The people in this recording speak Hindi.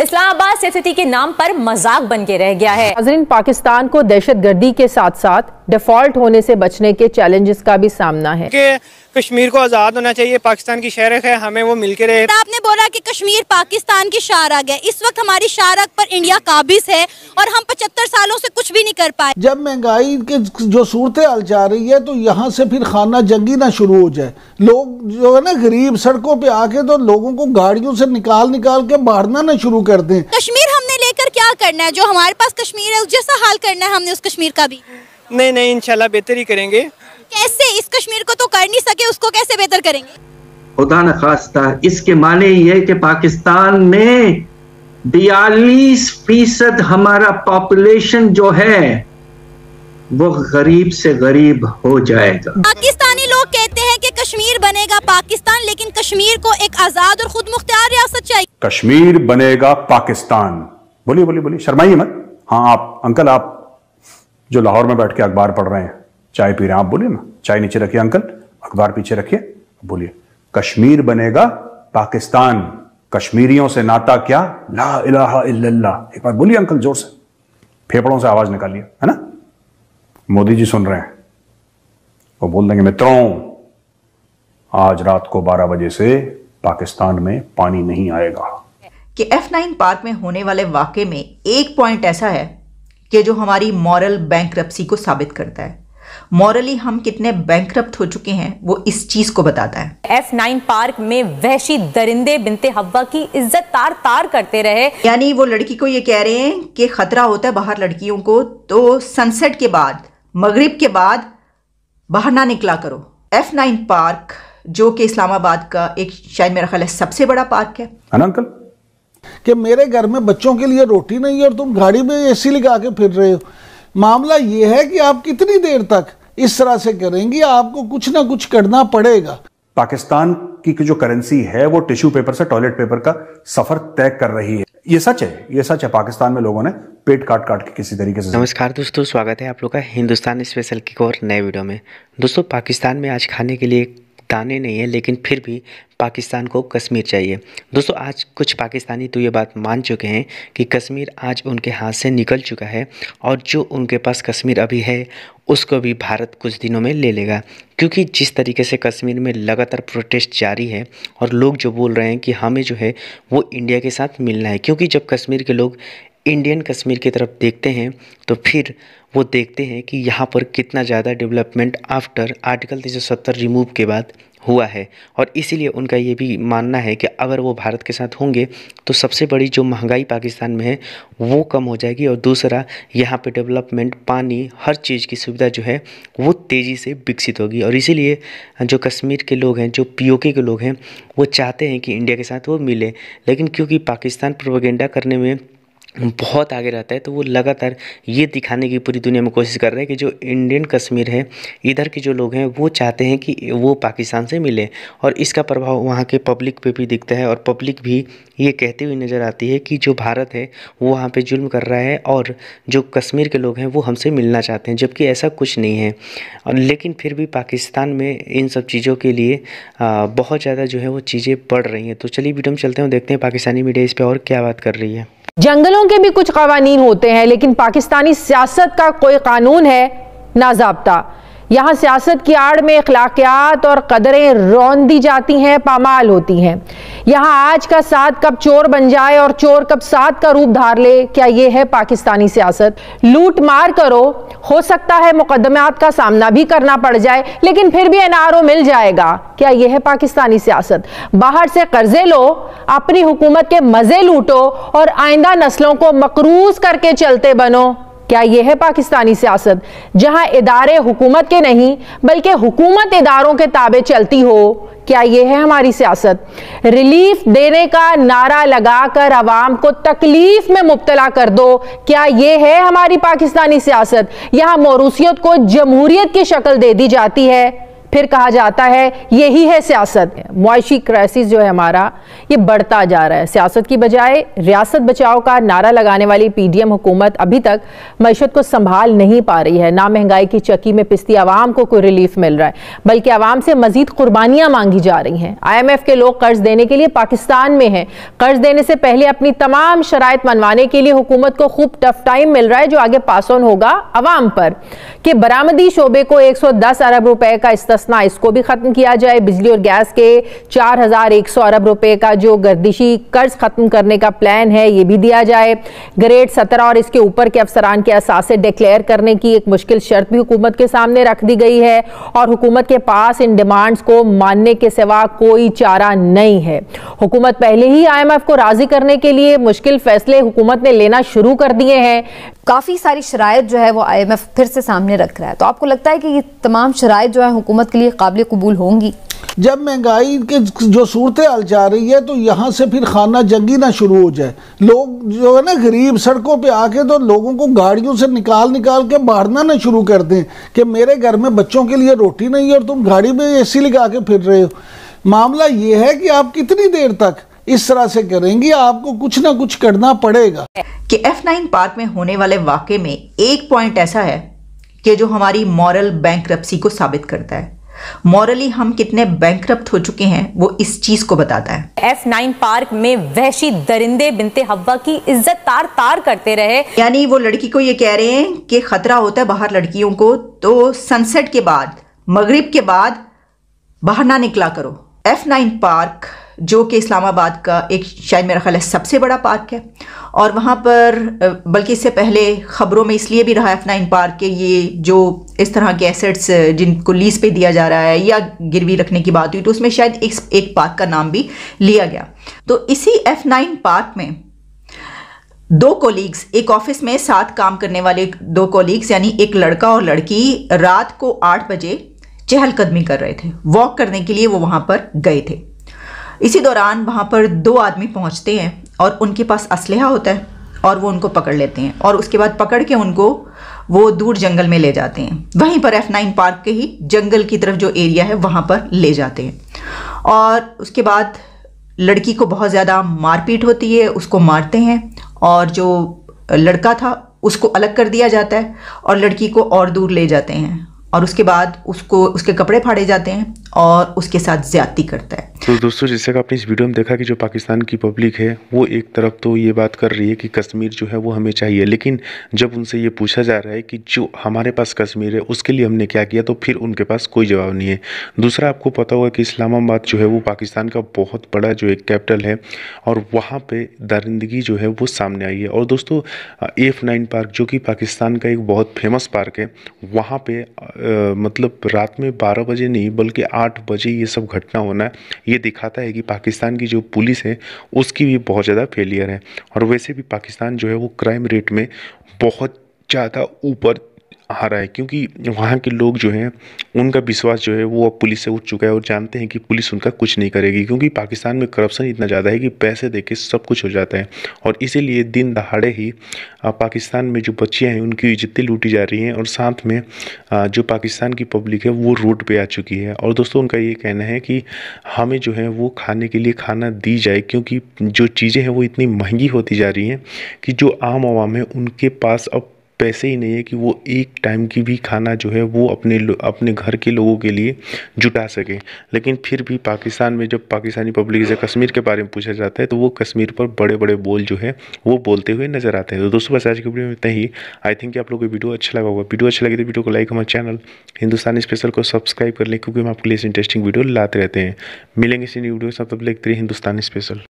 इस्लामाबाद स्थिति के नाम पर मजाक बन के रह गया है पाकिस्तान को दहशत गर्दी के साथ साथ डिफॉल्ट होने से बचने के चैलेंजेस का भी सामना है कश्मीर को आज़ाद होना चाहिए पाकिस्तान की शहरक है हमें वो मिल रहे तो आपने बोला कि कश्मीर पाकिस्तान की शारक है इस वक्त हमारी शारक पर इंडिया काबिज है और हम पचहत्तर सालों से कुछ भी नहीं कर पाए जब महंगाई के जो सूरत हाल जा रही है तो यहाँ से फिर खाना जंगी ना शुरू हो जाए लोग जो है ना गरीब सड़कों पर आके तो लोगों को गाड़ियों से निकाल निकाल के बाढ़ना ना शुरू कर दें कश्मीर हमने लेकर क्या करना है जो हमारे पास कश्मीर है उस जैसा हाल करना है हमने उस कश्मीर का भी नहीं नहीं इंशाल्लाह बेहतर ही करेंगे कैसे इस कश्मीर को तो कर नहीं सके उसको कैसे बेहतर करेंगे खुदा न खास्ता इसके माने ये कि पाकिस्तान में बयालीस फीसद हमारा पॉपुलेशन जो है वो गरीब से गरीब हो जाएगा पाकिस्तानी लोग कहते हैं कि कश्मीर बनेगा पाकिस्तान लेकिन कश्मीर को एक आजाद और खुद मुख्तार रियासत चाहिए कश्मीर बनेगा पाकिस्तान बोलिए बोलिए बोलिए शर्माइए मत हाँ आप अंकल आप जो लाहौर में बैठ के अखबार पढ़ रहे हैं चाय पी रहे हैं आप बोलिए ना चाय नीचे रखिए अंकल अखबार पीछे रखिए बोलिए कश्मीर बनेगा पाकिस्तान कश्मीरियों से नाता क्या ला इलाहा इल्लल्लाह एक बार बोलिए अंकल जोर से फेफड़ों से आवाज निकालिए है ना मोदी जी सुन रहे हैं वो बोल देंगे मित्रों आज रात को 12 बजे से पाकिस्तान में पानी नहीं आएगा कि एफ नाइन पार्क में होने वाले वाक्य में एक पॉइंट ऐसा है कि जो हमारी मॉरल बैंक को साबित करता है मॉरली हम कितने बैंक हो चुके हैं वो इस चीज को बताता है एफ नाइन पार्क में वहशी दरिंदे बिनते हवा की इज्जत तार तार करते रहे यानी वो लड़की को ये कह रहे हैं कि खतरा होता है बाहर लड़कियों को तो सनसेट के बाद मगरिब के बाद बाहर ना निकला करो एफ नाइन पार्क जो कि इस्लामाबाद का एक शायद मेरा ख्याल है सबसे बड़ा पार्क है अंकल कि मेरे घर में बच्चों के लिए रोटी नहीं है और तुम गाड़ी में एसी लगा के फिर रहे हो मामला यह है कि आप कितनी देर तक इस तरह से करेंगी आपको कुछ ना कुछ करना पड़ेगा पाकिस्तान की जो करेंसी है वो टिश्यू पेपर से टॉयलेट पेपर का सफर तय कर रही है ये सच है ये सच है पाकिस्तान में लोगों ने पेट काट काट के किसी तरीके से नमस्कार दोस्तों स्वागत है आप लोग का हिंदुस्तान स्पेशल की और नए वीडियो में दोस्तों पाकिस्तान में आज खाने के लिए ताने नहीं है लेकिन फिर भी पाकिस्तान को कश्मीर चाहिए दोस्तों आज कुछ पाकिस्तानी तो ये बात मान चुके हैं कि कश्मीर आज उनके हाथ से निकल चुका है और जो उनके पास कश्मीर अभी है उसको भी भारत कुछ दिनों में ले लेगा क्योंकि जिस तरीके से कश्मीर में लगातार प्रोटेस्ट जारी है और लोग जो बोल रहे हैं कि हमें जो है वो इंडिया के साथ मिलना है क्योंकि जब कश्मीर के लोग इंडियन कश्मीर की तरफ देखते हैं तो फिर वो देखते हैं कि यहाँ पर कितना ज़्यादा डेवलपमेंट आफ्टर आर्टिकल तीन सौ सत्तर रिमूव के बाद हुआ है और इसीलिए उनका ये भी मानना है कि अगर वो भारत के साथ होंगे तो सबसे बड़ी जो महंगाई पाकिस्तान में है वो कम हो जाएगी और दूसरा यहाँ पे डेवलपमेंट पानी हर चीज़ की सुविधा जो है वो तेज़ी से विकसित होगी और इसीलिए जो कश्मीर के लोग हैं जो पीओके के लोग हैं वो चाहते हैं कि इंडिया के साथ वो मिले लेकिन क्योंकि पाकिस्तान प्रोपोगेंडा करने में बहुत आगे रहता है तो वो लगातार ये दिखाने की पूरी दुनिया में कोशिश कर रहे हैं कि जो इंडियन कश्मीर है इधर के जो लोग हैं वो चाहते हैं कि वो पाकिस्तान से मिले और इसका प्रभाव वहाँ के पब्लिक पे भी दिखता है और पब्लिक भी ये कहती हुई नज़र आती है कि जो भारत है वो वहाँ पे जुल्म कर रहा है और जो कश्मीर के लोग हैं वो हमसे मिलना चाहते हैं जबकि ऐसा कुछ नहीं है लेकिन फिर भी पाकिस्तान में इन सब चीज़ों के लिए बहुत ज़्यादा जो है वो चीज़ें पड़ रही हैं तो चलिए वीडियो में चलते हैं देखते हैं पाकिस्तानी मीडिया इस पर और क्या बात कर रही है जंगलों के भी कुछ कवानीन होते हैं लेकिन पाकिस्तानी सियासत का कोई कानून है ना जबता यहाँ सियासत की आड़ में अखलाकियात और कदरें रौन दी जाती हैं पामाल होती हैं यहाँ आज का साथ कब चोर बन जाए और चोर कब साथ का रूप धार ले क्या ये है पाकिस्तानी सियासत लूट मार करो हो सकता है मुकदमात का सामना भी करना पड़ जाए लेकिन फिर भी एन मिल जाएगा क्या यह है पाकिस्तानी सियासत बाहर से कर्जे लो अपनी हुकूमत के मज़े लूटो और आइंदा नस्लों को मकरूज करके चलते बनो क्या यह है पाकिस्तानी सियासत जहां इदारे हुकूमत के नहीं बल्कि हुकूमत इदारों के ताबे चलती हो क्या यह है हमारी सियासत रिलीफ देने का नारा लगाकर आवाम को तकलीफ में मुबतला कर दो क्या यह है हमारी पाकिस्तानी सियासत यहां मौरूसियत को जमहूरियत की शक्ल दे दी जाती है फिर कहा जाता है यही है सियासत मुआशी क्राइसिस जो है हमारा ये बढ़ता जा रहा है सियासत की बजाय रियासत बचाओ का नारा लगाने वाली पीडीएम हुकूमत अभी तक मीशत को संभाल नहीं पा रही है ना महंगाई की चक्की में पिस्ती आवाम को कोई रिलीफ मिल रहा है बल्कि आवाम से मजीद कुर्बानियां मांगी जा रही हैं आई के लोग कर्ज देने के लिए पाकिस्तान में है कर्ज देने से पहले अपनी तमाम शराय मनवाने के लिए हुकूमत को खूब टफ टाइम मिल रहा है जो आगे पास ऑन होगा आवाम पर कि बरामदी शोबे को दस अरब रुपए का इस्तेमाल मुस्तना इसको भी खत्म किया जाए बिजली और गैस के 4,100 अरब रुपए का जो गर्दिशी कर्ज खत्म करने का प्लान है ये भी दिया जाए ग्रेड सत्रह और इसके ऊपर के अफसरान के असासे डिक्लेयर करने की एक मुश्किल शर्त भी हुकूमत के सामने रख दी गई है और हुकूमत के पास इन डिमांड्स को मानने के सिवा कोई चारा नहीं है हुकूमत पहले ही आईएमएफ को राजी करने के लिए मुश्किल फैसले हुकूमत ने लेना शुरू कर दिए हैं काफ़ी सारी शराय जो है वो आईएमएफ फिर से सामने रख रहा है तो आपको लगता है कि ये तमाम शराय जो है हुकूमत के लिए काबिल कबूल होंगी जब महंगाई के जो सूरत हाल जा रही है तो यहाँ से फिर खाना जंगी ना शुरू हो जाए लोग जो है ना गरीब सड़कों पे आके तो लोगों को गाड़ियों से निकाल निकाल के बाढ़ना ना शुरू कर दें कि मेरे घर में बच्चों के लिए रोटी नहीं है और तुम गाड़ी में ए सी लगा के फिर रहे हो मामला ये है कि आप कितनी देर तक इस तरह से करेंगी आपको कुछ ना कुछ करना पड़ेगा कि एफ नाइन पार्क में होने वाले वाक्य में एक पॉइंट ऐसा है कि जो हमारी मॉरल बैंक को साबित करता है मॉरली हम कितने बैंक हो चुके हैं वो इस चीज को बताता है एफ नाइन पार्क में वहशी दरिंदे बिनते हवा की इज्जत तार तार करते रहे यानी वो लड़की को ये कह रहे हैं कि खतरा होता है बाहर लड़कियों को तो सनसेट के बाद मगरिब के बाद बाहर ना निकला करो एफ नाइन पार्क जो कि इस्लामाबाद का एक शायद मेरा ख्याल है सबसे बड़ा पार्क है और वहाँ पर बल्कि इससे पहले ख़बरों में इसलिए भी रहा एफ नाइन पार्क के ये जो इस तरह के एसेट्स जिनको लीज पे दिया जा रहा है या गिरवी रखने की बात हुई तो उसमें शायद एक, एक पार्क का नाम भी लिया गया तो इसी एफ नाइन पार्क में दो कोलीग्स एक ऑफिस में साथ काम करने वाले दो कोलीग्स यानी एक लड़का और लड़की रात को आठ बजे चहलकदमी कर रहे थे वॉक करने के लिए वो वहाँ पर गए थे इसी दौरान वहाँ पर दो आदमी पहुँचते हैं और उनके पास असलहा होता है और वो उनको पकड़ लेते हैं और उसके बाद पकड़ के उनको वो दूर जंगल में ले जाते हैं वहीं पर एफ नाइन पार्क के ही जंगल की तरफ जो एरिया है वहाँ पर ले जाते हैं और उसके बाद लड़की को बहुत ज़्यादा मारपीट होती है उसको मारते हैं और जो लड़का था उसको अलग कर दिया जाता है और लड़की को और दूर ले जाते हैं और उसके बाद उसको उसके कपड़े फाड़े जाते हैं और उसके साथ ज़्यादती करता है तो दोस्तों जैसे कि आपने इस वीडियो में देखा कि जो पाकिस्तान की पब्लिक है वो एक तरफ तो ये बात कर रही है कि कश्मीर जो है वो हमें चाहिए लेकिन जब उनसे ये पूछा जा रहा है कि जो हमारे पास कश्मीर है उसके लिए हमने क्या किया तो फिर उनके पास कोई जवाब नहीं है दूसरा आपको पता होगा कि इस्लामाबाद जो है वो पाकिस्तान का बहुत बड़ा जो एक कैपिटल है और वहाँ पर दरिंदगी जो है वो सामने आई है और दोस्तों एफ नाइन पार्क जो कि पाकिस्तान का एक बहुत फेमस पार्क है वहाँ पर मतलब रात में बारह बजे नहीं बल्कि आठ बजे ये सब घटना होना है ये दिखाता है कि पाकिस्तान की जो पुलिस है उसकी भी बहुत ज़्यादा फेलियर है और वैसे भी पाकिस्तान जो है वो क्राइम रेट में बहुत ज़्यादा ऊपर आ रहा है क्योंकि वहाँ के लोग जो हैं उनका विश्वास जो है वो अब पुलिस से उठ चुका है और जानते हैं कि पुलिस उनका कुछ नहीं करेगी क्योंकि पाकिस्तान में करप्शन इतना ज़्यादा है कि पैसे दे के सब कुछ हो जाता है और इसीलिए दिन दहाड़े ही पाकिस्तान में जो बच्चियाँ हैं उनकी इज्जतें लूटी जा रही हैं और साथ में जो पाकिस्तान की पब्लिक है वो रोड पर आ चुकी है और दोस्तों उनका ये कहना है कि हमें जो है वो खाने के लिए खाना दी जाए क्योंकि जो चीज़ें हैं वो इतनी महंगी होती जा रही हैं कि जो आम आवाम है उनके पास अब पैसे ही नहीं है कि वो एक टाइम की भी खाना जो है वो अपने अपने घर के लोगों के लिए जुटा सके लेकिन फिर भी पाकिस्तान में जब पाकिस्तानी पब्लिक से कश्मीर के बारे में पूछा जाता है तो वो कश्मीर पर बड़े बड़े बोल जो है वो बोलते हुए नजर आते हैं तो दोस्तों बस आज की वीडियो में ही आई थिंक आप लोगों को वीडियो अच्छा लगा होगा वीडियो अच्छा लगे तो वीडियो को लाइक हमारे चैनल हिंदुस्तान स्पेशल को सब्सक्राइब कर लें क्योंकि हम आपके लिए इंटरेस्टिंग वीडियो लाते रहते हैं मिलेंगे इसी वीडियो के साथ अब लिखते हिंदुस्तान स्पेशल